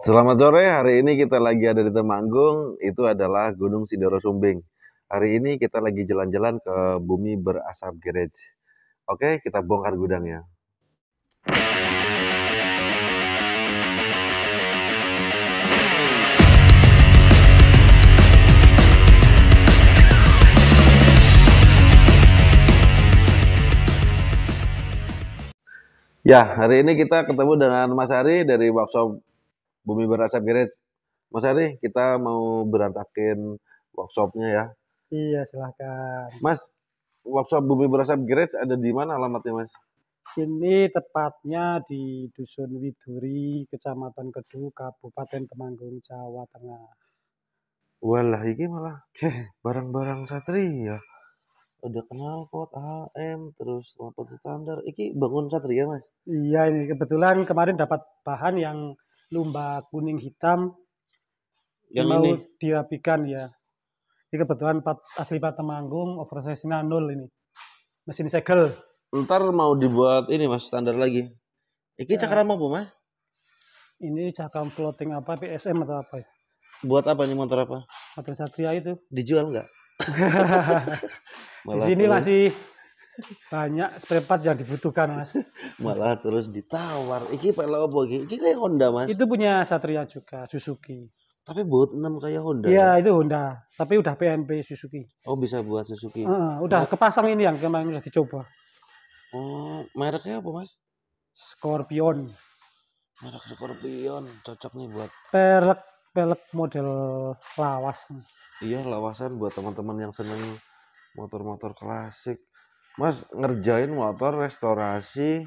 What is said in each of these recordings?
Selamat sore, hari ini kita lagi ada di Temanggung, itu adalah Gunung Sindoro Sumbing. Hari ini kita lagi jalan-jalan ke bumi berasap garage. Oke, kita bongkar gudangnya. Ya, hari ini kita ketemu dengan Mas Ari dari workshop Bumi Berasap Garage. Mas Ari, kita mau berantakin workshopnya ya. Iya, silahkan. Mas, workshop Bumi Berasap Garage ada di mana alamatnya, Mas? Ini tepatnya di Dusun Widuri, Kecamatan Kedu, Kabupaten Temanggung, Jawa Tengah. Walah, ini malah barang-barang satria. Ya. Udah kenal kot AM, terus lapor standar. Iki bangun satria, ya, Mas? Iya, ini kebetulan kemarin dapat bahan yang lumba kuning hitam yang mau ini. dirapikan ya. Ini kebetulan pat, asli Patemanggung, oversize-nya nol ini. Mesin segel. Ntar mau dibuat ini mas standar lagi. ya. cakram apa mas? Ini cakram floating apa PSM atau apa ya? Buat apa nih motor apa? Motor Satria itu. Dijual nggak? Di sini masih banyak spare part yang dibutuhkan mas malah terus ditawar ini apa iki iki kayak Honda mas itu punya Satria juga Suzuki tapi buat enam kayak Honda iya ya? itu Honda tapi udah PNP Suzuki oh bisa buat Suzuki uh, udah mas. kepasang ini yang kemarin udah dicoba oh mereknya apa mas Scorpion merek Scorpion cocok nih buat pelek pelek model lawas iya lawasan buat teman-teman yang seneng motor-motor klasik Mas ngerjain motor restorasi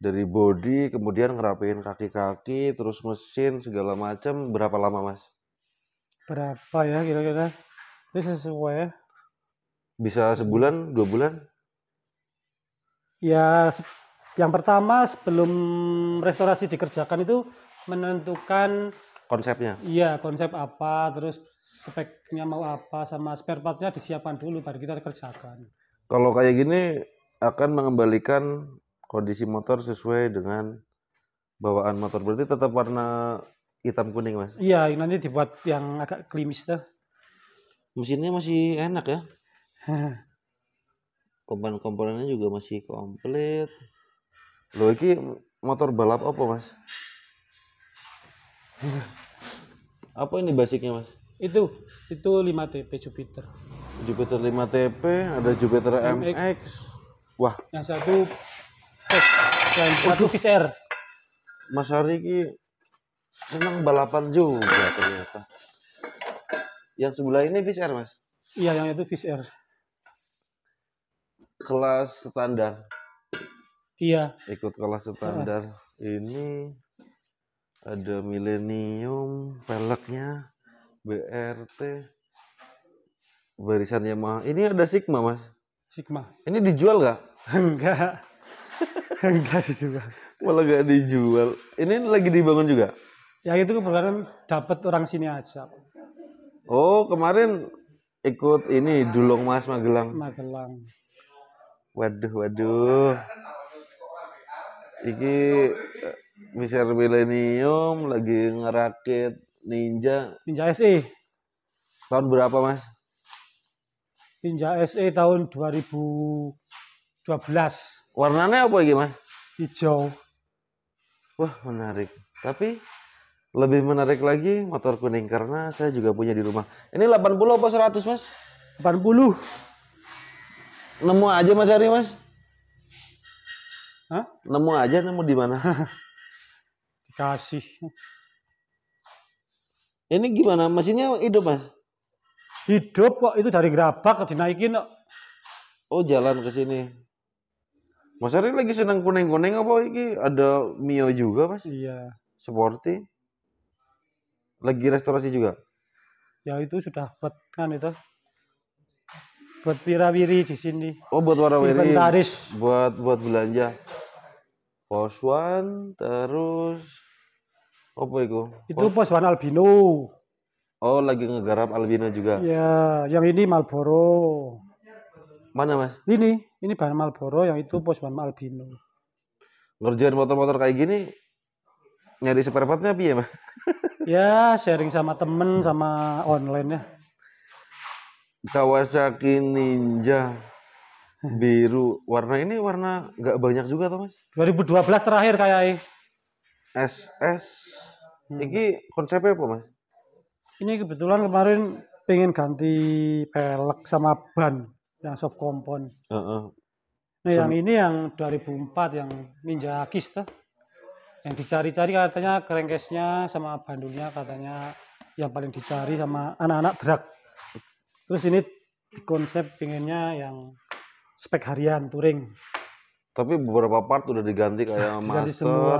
dari body kemudian ngerapiin kaki-kaki terus mesin segala macam berapa lama Mas? Berapa ya kira-kira? Itu sesuai ya. Bisa sebulan, dua bulan? Ya yang pertama sebelum restorasi dikerjakan itu menentukan konsepnya. Iya, konsep apa, terus speknya mau apa sama spare partnya disiapkan dulu baru kita kerjakan. Kalau kayak gini akan mengembalikan kondisi motor sesuai dengan bawaan motor. Berarti tetap warna hitam kuning mas? Iya, ini nanti dibuat yang agak klimis dah. Mesinnya masih enak ya. Komponen-komponennya juga masih komplit. Lo ini motor balap apa mas? apa ini basicnya mas? itu itu 5 TP Jupiter Jupiter 5 TP ada Jupiter MX, MX. wah yang satu eh, yang satu VCR Mas Hari ini senang balapan juga ternyata yang sebelah ini VCR mas iya yang itu VCR kelas standar iya ikut kelas standar ini ada milenium peleknya BRT barisan Yamaha. ini ada Sigma mas Sigma ini dijual nggak enggak enggak sih juga malah gak dijual ini lagi dibangun juga ya itu kebetulan dapat orang sini aja oh kemarin ikut ini dulong mas Magelang Magelang waduh waduh iki bisa eh, milenium lagi ngerakit Ninja Ninja SE tahun berapa mas Ninja SE tahun 2012 warnanya apa lagi mas hijau wah menarik tapi lebih menarik lagi motor kuning karena saya juga punya di rumah. Ini 80 apa 100, Mas? 80. Nemu aja Mas Ari, Mas. Hah? Nemu aja nemu di mana? Dikasih. Ini gimana? Mesinnya hidup, Mas? Hidup kok itu dari gerabak dinaikin kok. Oh, jalan ke sini. Mas Ari lagi senang kuning-kuning apa ini? Ada Mio juga, Mas? Iya. Sporty. Lagi restorasi juga? Ya itu sudah buat kan itu. Buat wirawiri di sini. Oh, buat wirawiri. Inventaris. Buat buat belanja. Pos terus apa itu? Itu pos warna albino. Oh, lagi ngegarap albino juga. Iya, yang ini Malboro. Mana, Mas? Ini, ini bahan Malboro, yang itu pos warna albino. Ngerjain motor-motor kayak gini nyari spare partnya piye, ya, Mas? ya, sharing sama temen sama online ya. Kawasaki Ninja biru warna ini warna nggak banyak juga tuh mas 2012 terakhir kayak SS hmm. ini konsepnya apa mas? ini kebetulan kemarin pengen ganti pelek sama ban yang soft kompon uh -uh. nah yang ini yang 2004 yang ninja kista tuh yang dicari-cari katanya kerengkesnya sama bandulnya katanya yang paling dicari sama anak-anak drag terus ini konsep pengennya yang spek harian touring tapi beberapa part udah diganti kayak diganti master semua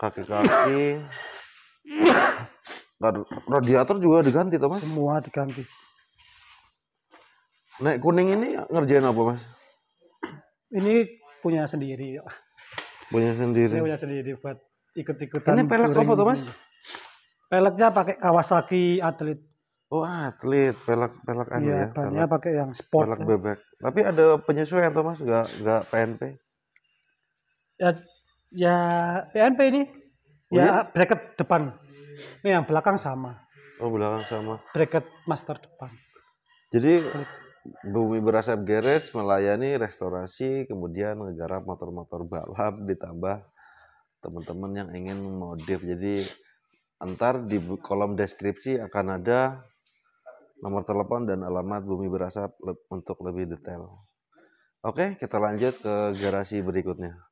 kaki-kaki radiator juga diganti toh mas semua diganti naik kuning ini ngerjain apa mas? Ini punya sendiri. Punya sendiri. Ini punya sendiri buat ikut-ikutan. Ini pelek apa toh mas? Peleknya pakai Kawasaki atlet. Oh atlet, pelek pelek aja anu iya, ya, ya. pakai yang sport. Pelek ya. bebek. Tapi ada penyesuaian toh mas, gak nggak PNP? Ya ya PNP ini oh, ya iya? bracket depan ini yang belakang sama oh belakang sama bracket master depan jadi Bumi Berasap Garage melayani restorasi kemudian ngegarap motor-motor balap ditambah teman-teman yang ingin modif jadi antar di kolom deskripsi akan ada nomor telepon dan alamat Bumi Berasap untuk lebih detail oke kita lanjut ke garasi berikutnya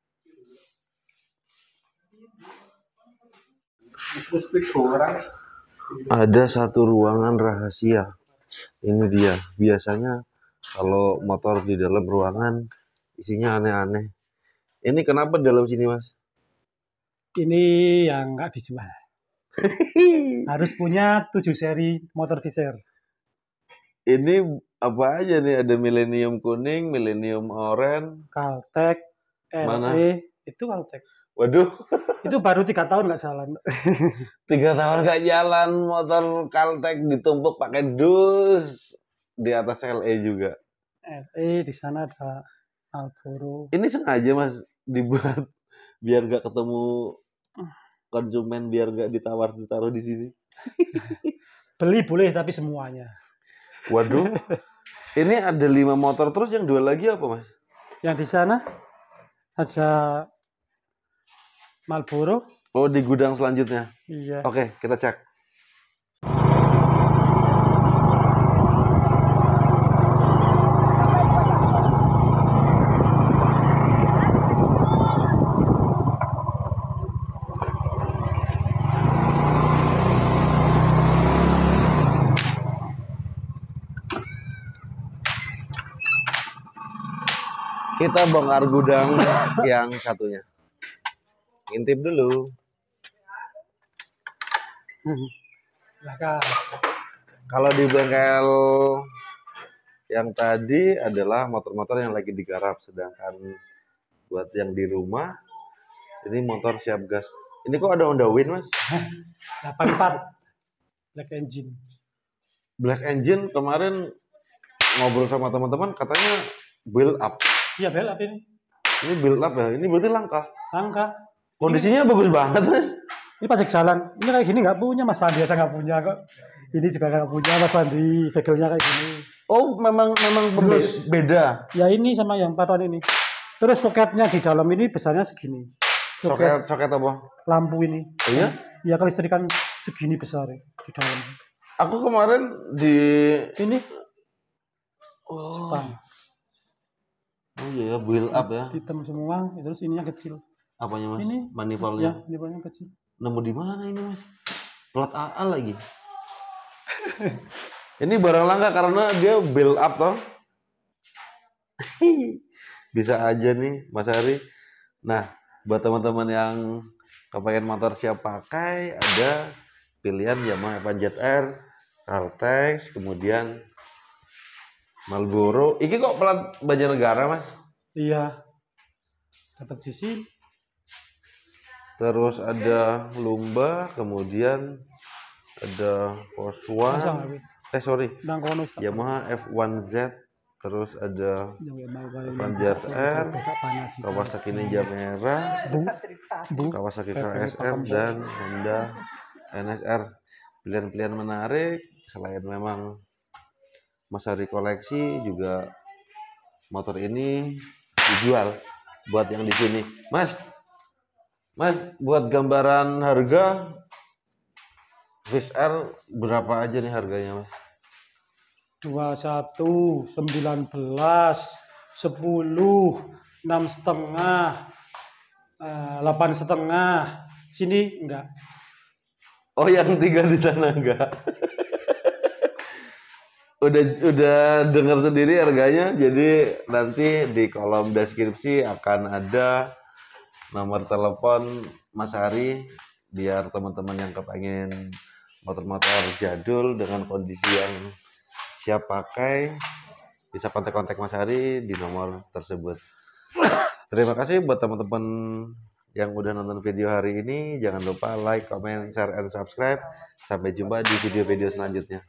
ada satu ruangan rahasia ini dia biasanya kalau motor di dalam ruangan isinya aneh-aneh ini kenapa di dalam sini mas ini yang nggak dijual harus punya tujuh seri motor Viser ini apa aja nih ada milenium kuning milenium oranye Caltech mana? E, itu Caltech Waduh. Itu baru tiga tahun nggak jalan. tiga tahun nggak jalan, motor Caltech ditumpuk pakai dus di atas LE juga. LE di sana ada Marlboro. Ini sengaja mas dibuat biar nggak ketemu konsumen, biar nggak ditawar ditaruh di sini. Beli boleh tapi semuanya. Waduh. Ini ada lima motor terus yang dua lagi apa mas? Yang di sana ada Malboro. Oh, di gudang selanjutnya. Iya. Oke, kita cek. Kita bongkar gudang yang satunya intip dulu kalau di bengkel yang tadi adalah motor-motor yang lagi digarap sedangkan buat yang di rumah ini motor siap gas ini kok ada Honda Win mas 84 Black Engine Black Engine kemarin ngobrol sama teman-teman katanya build up iya build up ini ini build up ya ini berarti langkah langkah Kondisinya bagus banget, Mas. Ini pajak jalan. Ini kayak gini nggak punya Mas Pandi aja nggak punya kok. Ini juga nggak punya Mas Pandi. Begelnya kayak gini. Oh, memang memang Terus, beda. Ya ini sama yang patuan ini. Terus soketnya di dalam ini besarnya segini. Soket soket, soket apa? Lampu ini. Oh, iya? Ya kelistrikan segini besar di dalam. Aku kemarin di ini oh. Jepang. Oh iya, build up ya. Hitam semua, terus ininya kecil. Apanya mas? Ini manifoldnya. Ya, manifoldnya kecil. Nemu di mana ini mas? Plat AA lagi. ini barang langka karena dia build up toh. Bisa aja nih Mas Ari. Nah, buat teman-teman yang kepengen motor siap pakai ada pilihan Yamaha Evanjet R, Caltex, kemudian Marlboro. Ini kok pelat Banjarnegara, Mas? Iya. Dapat di sini terus ada lumba kemudian ada Porsche One eh sorry Yamaha F1Z terus ada Vanguard R Kawasaki Ninja Merah Kawasaki KSR dan Honda NSR pilihan-pilihan menarik selain memang masa koleksi juga motor ini dijual buat yang di sini Mas Mas, buat gambaran harga Fish berapa aja nih harganya, Mas? 21, 19, 10, 6 setengah, 8 eh, setengah. Sini enggak. Oh, yang tiga di sana enggak. udah udah dengar sendiri harganya jadi nanti di kolom deskripsi akan ada nomor telepon Mas Ari biar teman-teman yang kepengen motor-motor jadul dengan kondisi yang siap pakai bisa kontak-kontak Mas Ari di nomor tersebut. Terima kasih buat teman-teman yang udah nonton video hari ini. Jangan lupa like, comment, share, and subscribe. Sampai jumpa di video-video selanjutnya.